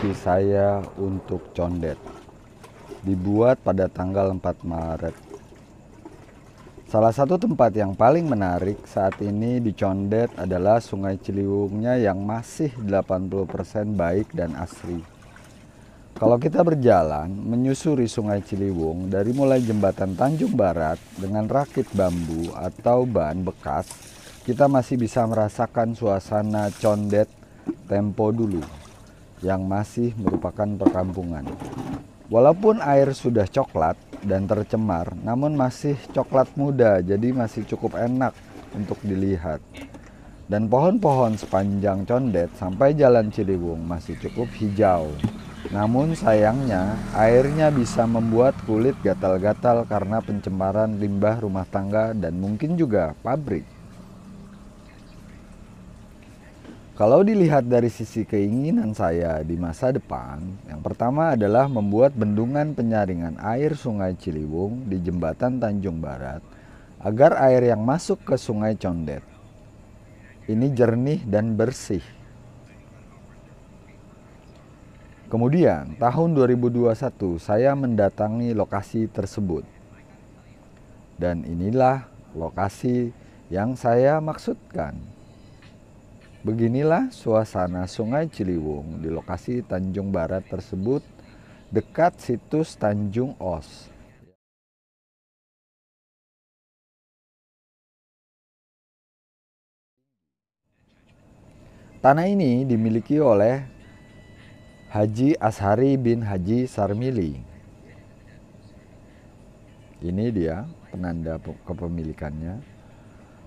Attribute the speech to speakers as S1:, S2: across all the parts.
S1: mimpi saya untuk condet. Dibuat pada tanggal 4 Maret. Salah satu tempat yang paling menarik saat ini di Condet adalah Sungai Ciliwungnya yang masih 80% baik dan asri. Kalau kita berjalan menyusuri Sungai Ciliwung dari mulai jembatan Tanjung Barat dengan rakit bambu atau bahan bekas, kita masih bisa merasakan suasana condet tempo dulu yang masih merupakan perkampungan. Walaupun air sudah coklat dan tercemar, namun masih coklat muda, jadi masih cukup enak untuk dilihat. Dan pohon-pohon sepanjang condet sampai jalan Ciliwung masih cukup hijau. Namun sayangnya, airnya bisa membuat kulit gatal-gatal karena pencemaran limbah rumah tangga dan mungkin juga pabrik. Kalau dilihat dari sisi keinginan saya di masa depan, yang pertama adalah membuat bendungan penyaringan air Sungai Ciliwung di jembatan Tanjung Barat agar air yang masuk ke Sungai Condet ini jernih dan bersih. Kemudian, tahun 2021 saya mendatangi lokasi tersebut. Dan inilah lokasi yang saya maksudkan. Beginilah suasana Sungai Ciliwung di lokasi Tanjung Barat tersebut dekat situs Tanjung Os. Tanah ini dimiliki oleh Haji Ashari bin Haji Sarmili. Ini dia penanda kepemilikannya.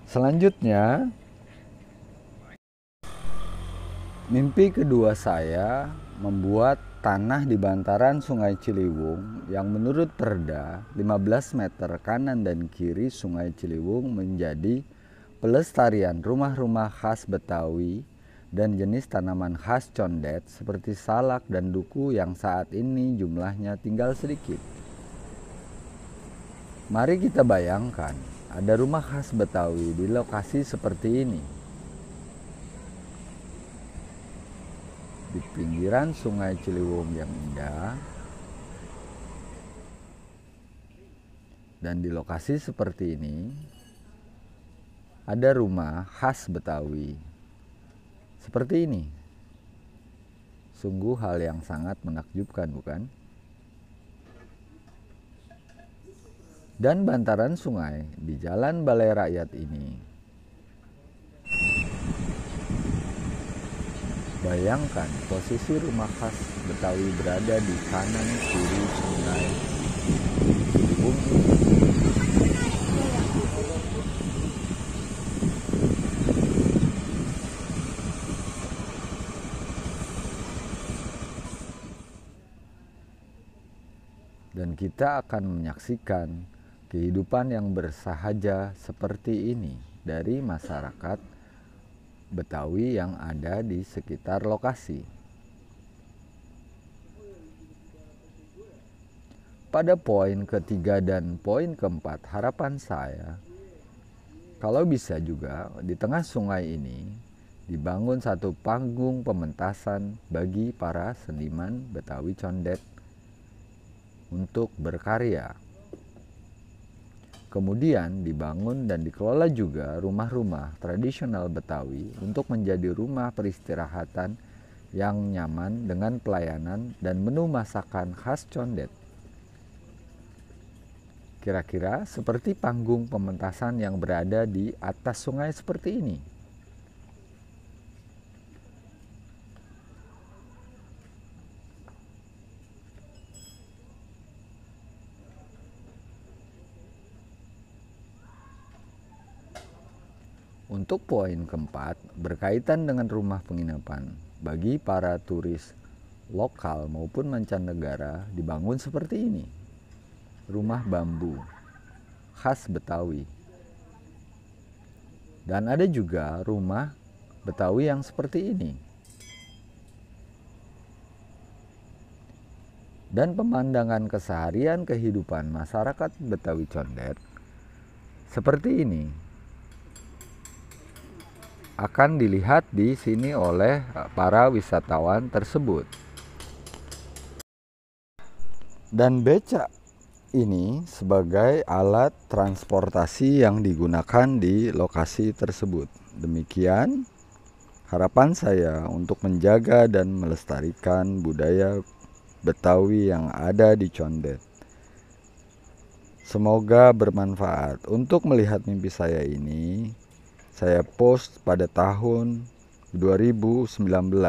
S1: Selanjutnya, Mimpi kedua saya membuat tanah di bantaran Sungai Ciliwung yang menurut Perda 15 meter kanan dan kiri Sungai Ciliwung menjadi pelestarian rumah-rumah khas Betawi dan jenis tanaman khas condet seperti salak dan duku yang saat ini jumlahnya tinggal sedikit. Mari kita bayangkan, ada rumah khas Betawi di lokasi seperti ini di pinggiran sungai Ciliwung yang indah dan di lokasi seperti ini ada rumah khas Betawi seperti ini sungguh hal yang sangat menakjubkan bukan dan bantaran sungai di Jalan Balai Rakyat ini Bayangkan posisi rumah khas Betawi berada di kanan kiri sungai Ciliwung. Dan kita akan menyaksikan kehidupan yang bersahaja seperti ini dari masyarakat Betawi yang ada di sekitar lokasi. Pada poin ketiga dan poin keempat, harapan saya, kalau bisa juga di tengah sungai ini dibangun satu panggung pementasan bagi para seniman Betawi Condet untuk berkarya. Kemudian dibangun dan dikelola juga rumah-rumah tradisional Betawi untuk menjadi rumah peristirahatan yang nyaman dengan pelayanan dan menu masakan khas condet. Kira-kira seperti panggung pementasan yang berada di atas sungai seperti ini. Untuk poin keempat, berkaitan dengan rumah penginapan bagi para turis lokal maupun mancanegara dibangun seperti ini. Rumah bambu khas Betawi. Dan ada juga rumah Betawi yang seperti ini. Dan pemandangan keseharian kehidupan masyarakat Betawi Condet seperti ini akan dilihat di sini oleh e, para wisatawan tersebut. Dan becak ini sebagai alat transportasi yang digunakan di lokasi tersebut. Demikian harapan saya untuk menjaga dan melestarikan budaya Betawi yang ada di Condet. Semoga bermanfaat. Untuk melihat mimpi saya ini, saya post pada tahun 2019.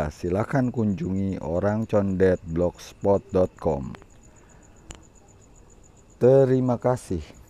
S1: Silakan kunjungi orangcondet.blogspot.com. blogspot.com. Terima kasih.